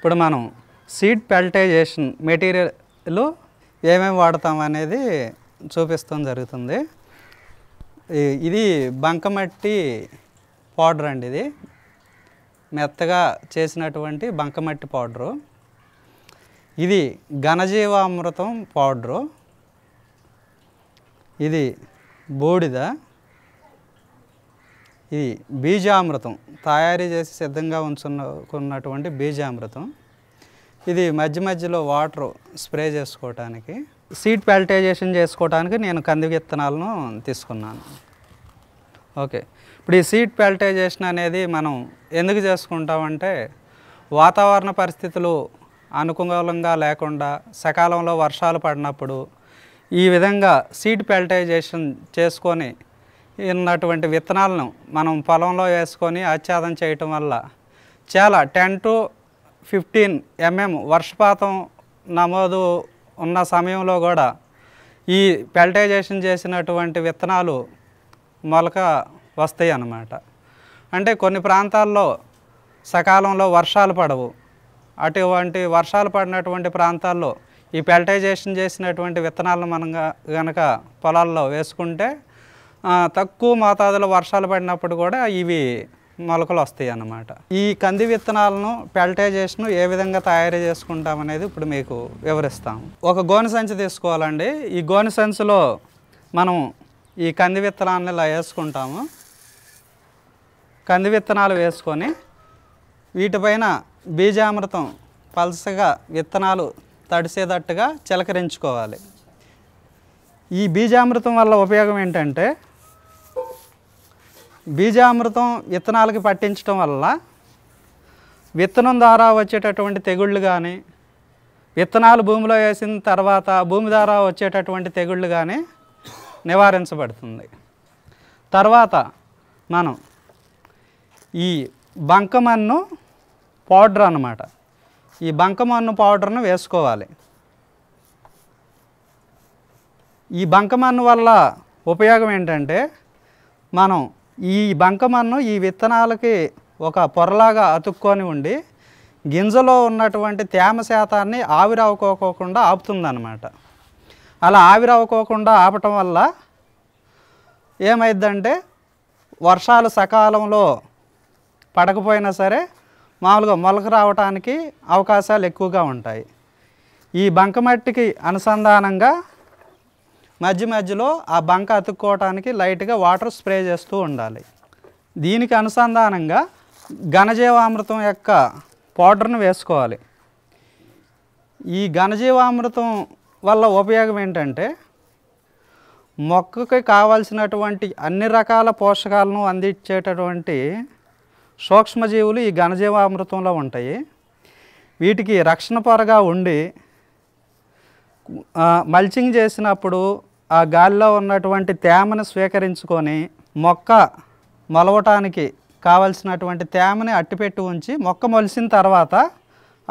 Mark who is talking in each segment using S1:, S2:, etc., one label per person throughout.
S1: ఇప్పుడు మనం seed పెల్టైజేషన్ material ఏమేమి వాడతాం అనేది చూపిస్తాం జరుగుతుంది ఇది బంకమట్టి పౌడర్ అండి ఇది మెత్తగా చేసినటువంటి బంకమట్టి పౌడరు ఇది ఘనజీవామృతం పౌడరు ఇది బూడిద ఇది బీజామృతం తయారీ చేసి సిద్ధంగా ఉంచుకున్నటువంటి బీజామృతం ఇది మధ్య మధ్యలో వాటర్ స్ప్రే చేసుకోవటానికి సీడ్ ప్యాల్టైజేషన్ చేసుకోవటానికి నేను కంది విత్తనాలను తీసుకున్నాను ఓకే ఇప్పుడు ఈ సీడ్ ప్యాల్టైజేషన్ అనేది మనం ఎందుకు చేసుకుంటామంటే వాతావరణ పరిస్థితులు అనుకూలంగా లేకుండా సకాలంలో వర్షాలు పడినప్పుడు ఈ విధంగా సీడ్ ప్యాల్టైజేషన్ చేసుకొని ఉన్నటువంటి విత్తనాలను మనం పొలంలో వేసుకొని ఆచ్ఛాదం చేయటం వల్ల చాలా టెన్ టు ఫిఫ్టీన్ ఎంఎం వర్షపాతం నమోదు ఉన్న సమయంలో కూడా ఈ పెల్టైజేషన్ చేసినటువంటి విత్తనాలు మొలక వస్తాయి అన్నమాట అంటే కొన్ని ప్రాంతాల్లో సకాలంలో వర్షాలు పడవు అటువంటి వర్షాలు పడినటువంటి ప్రాంతాల్లో ఈ పెల్టైజేషన్ చేసినటువంటి విత్తనాలను మనం గనక పొలాల్లో వేసుకుంటే తక్కువ మోతాదులో వర్షాలు పడినప్పుడు కూడా ఇవి మొలకలు వస్తాయి అన్నమాట ఈ కంది విత్తనాలను పెల్టైజేషన్ ఏ విధంగా తయారు చేసుకుంటాం అనేది ఇప్పుడు మీకు వివరిస్తాము ఒక గోనె సంచి తీసుకోవాలండి ఈ గోనె సంచిలో మనం ఈ కంది విత్తనాలను ఇలా వేసుకుంటాము కంది విత్తనాలు వేసుకొని వీటిపైన బీజామృతం పలసగా విత్తనాలు తడిసేటట్టుగా చిలకరించుకోవాలి ఈ బీజామృతం వల్ల ఉపయోగం ఏంటంటే బీజామృతం విత్తనాలకి పట్టించడం వల్ల విత్తనం ద్వారా వచ్చేటటువంటి తెగుళ్ళు కానీ విత్తనాలు భూమిలో వేసిన తర్వాత భూమి ద్వారా వచ్చేటటువంటి తెగుళ్ళు కానీ నివారించబడుతుంది తర్వాత మనం ఈ బంకమన్ను పౌడర్ అనమాట ఈ బంకమన్ను పౌడర్ను వేసుకోవాలి ఈ బంకమన్ను వల్ల ఉపయోగం ఏంటంటే మనం ఈ బంకమన్ను ఈ విత్తనాలకి ఒక పొరలాగా అతుక్కొని ఉండి గింజలో ఉన్నటువంటి తేమ శాతాన్ని ఆవిరవుకోకుండా ఆపుతుందన్నమాట అలా ఆవిరవుకోకుండా ఆపటం వల్ల ఏమైందంటే వర్షాలు సకాలంలో పడకపోయినా సరే మామూలుగా మొలక రావడానికి అవకాశాలు ఎక్కువగా ఉంటాయి ఈ బంకమట్టికి అనుసంధానంగా మధ్య మధ్యలో ఆ బంక అతుక్కోవటానికి లైట్గా వాటర్ స్ప్రే చేస్తూ ఉండాలి దీనికి అనుసంధానంగా ఘనజీవామృతం యొక్క పౌడర్ను వేసుకోవాలి ఈ ఘనజీవామృతం వల్ల ఉపయోగం ఏంటంటే మొక్కకి కావాల్సినటువంటి అన్ని రకాల పోషకాలను అందించేటటువంటి సూక్ష్మజీవులు ఈ ఘనజీవామృతంలో ఉంటాయి వీటికి రక్షణ పొరగా ఉండి మల్చింగ్ చేసినప్పుడు ఆ గాలిలో ఉన్నటువంటి తేమను స్వీకరించుకొని మొక్క మొలవటానికి కావలసినటువంటి తేమని అట్టిపెట్టి ఉంచి మొక్క మొలిసిన తర్వాత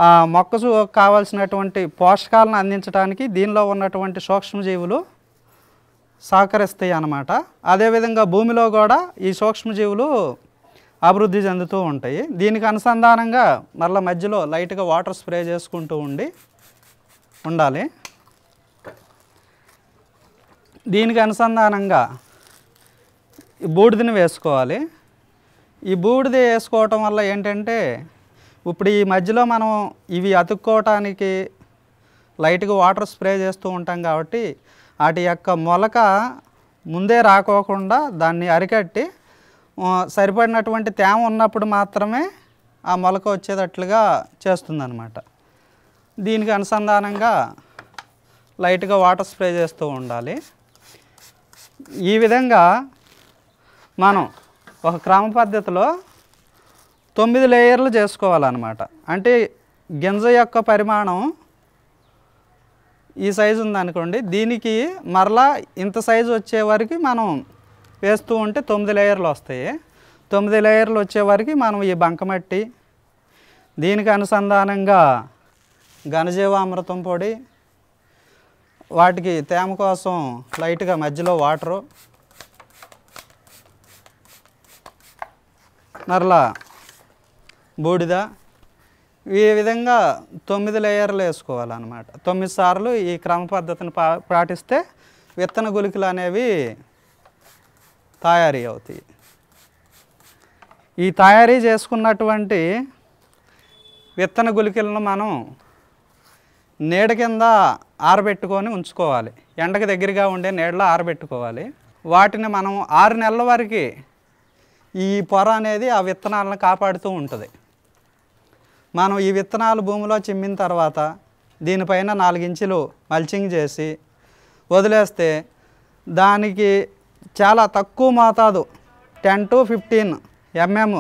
S1: ఆ మొక్కకు కావలసినటువంటి పోషకాలను అందించడానికి దీనిలో ఉన్నటువంటి సూక్ష్మజీవులు సహకరిస్తాయి అన్నమాట అదేవిధంగా భూమిలో కూడా ఈ సూక్ష్మజీవులు అభివృద్ధి చెందుతూ ఉంటాయి దీనికి అనుసంధానంగా మళ్ళీ మధ్యలో లైట్గా వాటర్ స్ప్రే చేసుకుంటూ ఉండి ఉండాలి దీనికి అనుసంధానంగా ఈ బూడిదని వేసుకోవాలి ఈ బూడిద వేసుకోవటం వల్ల ఏంటంటే ఇప్పుడు ఈ మధ్యలో మనం ఇవి అతుక్కోవటానికి లైట్గా వాటర్ స్ప్రే చేస్తూ ఉంటాం కాబట్టి వాటి యొక్క మొలక ముందే రాకోకుండా దాన్ని అరికట్టి సరిపడినటువంటి తేమ ఉన్నప్పుడు మాత్రమే ఆ మొలక వచ్చేటట్లుగా చేస్తుందన్నమాట దీనికి అనుసంధానంగా లైట్గా వాటర్ స్ప్రే చేస్తూ ఉండాలి ఈ విధంగా మనం ఒక క్రమ పద్ధతిలో తొమ్మిది లేయర్లు చేసుకోవాలన్నమాట అంటే గింజ యొక్క పరిమాణం ఈ సైజు ఉందనుకోండి దీనికి మరలా ఇంత సైజు వచ్చే వరకు మనం వేస్తూ ఉంటే తొమ్మిది లేయర్లు వస్తాయి తొమ్మిది లేయర్లు వచ్చే వరకు మనం ఈ బంకమట్టి దీనికి అనుసంధానంగా ఘనజీవామృతం పొడి వాటికి తేమ కోసం లైట్గా మధ్యలో వాటరు నర్లా బూడిద ఈ విధంగా తొమ్మిది లేయర్లు వేసుకోవాలన్నమాట తొమ్మిది సార్లు ఈ క్రమ పద్ధతిని పా పాటిస్తే విత్తన గులికలు అనేవి తయారీ అవుతాయి ఈ తయారీ చేసుకున్నటువంటి విత్తన గులికలను మనం నీడ కింద ఆరబెట్టుకొని ఉంచుకోవాలి ఎండకు దగ్గరగా ఉండే నీడలో ఆరబెట్టుకోవాలి వాటిని మనం ఆరు నెలల వరకు ఈ పొర అనేది ఆ విత్తనాలను కాపాడుతూ ఉంటుంది మనం ఈ విత్తనాలు భూమిలో చిమ్మిన తర్వాత దీనిపైన నాలుగించులు మల్చింగ్ చేసి వదిలేస్తే దానికి చాలా తక్కువ మోతాదు టెన్ టు ఫిఫ్టీన్ ఎంఎం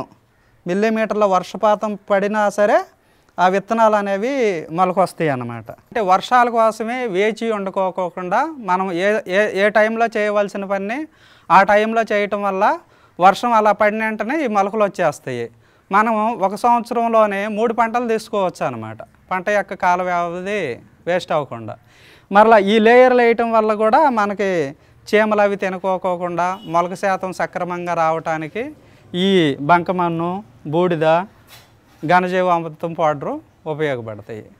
S1: మిల్లీమీటర్ల వర్షపాతం పడినా సరే ఆ విత్తనాలు అనేవి మొలకొస్తాయి అన్నమాట అంటే వర్షాల కోసమే వేచి ఉండుకోకుండా మనం ఏ ఏ ఏ టైంలో చేయవలసిన పని ఆ టైంలో చేయటం వల్ల వర్షం అలా పడిన వెంటనే ఈ మొలకలు వచ్చేస్తాయి మనం ఒక సంవత్సరంలోనే మూడు పంటలు తీసుకోవచ్చు అనమాట పంట యొక్క కాల వ్యవధి వేస్ట్ అవ్వకుండా మరలా ఈ లేయర్లు వేయటం వల్ల కూడా మనకి చీమలు అవి తినుకోకోకుండా మొలక శాతం సక్రమంగా రావటానికి ఈ బంకమన్ను బూడిద ఘనజీవామృతం పౌడరు ఉపయోగపడతాయి